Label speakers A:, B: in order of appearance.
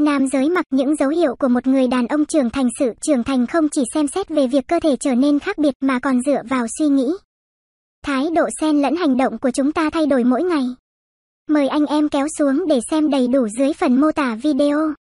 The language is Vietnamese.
A: Nam giới mặc những dấu hiệu của một người đàn ông trưởng thành sự trưởng thành không chỉ xem xét về việc cơ thể trở nên khác biệt mà còn dựa vào suy nghĩ. Thái độ xen lẫn hành động của chúng
B: ta thay đổi mỗi ngày. Mời anh em kéo xuống để xem đầy đủ dưới phần mô tả video.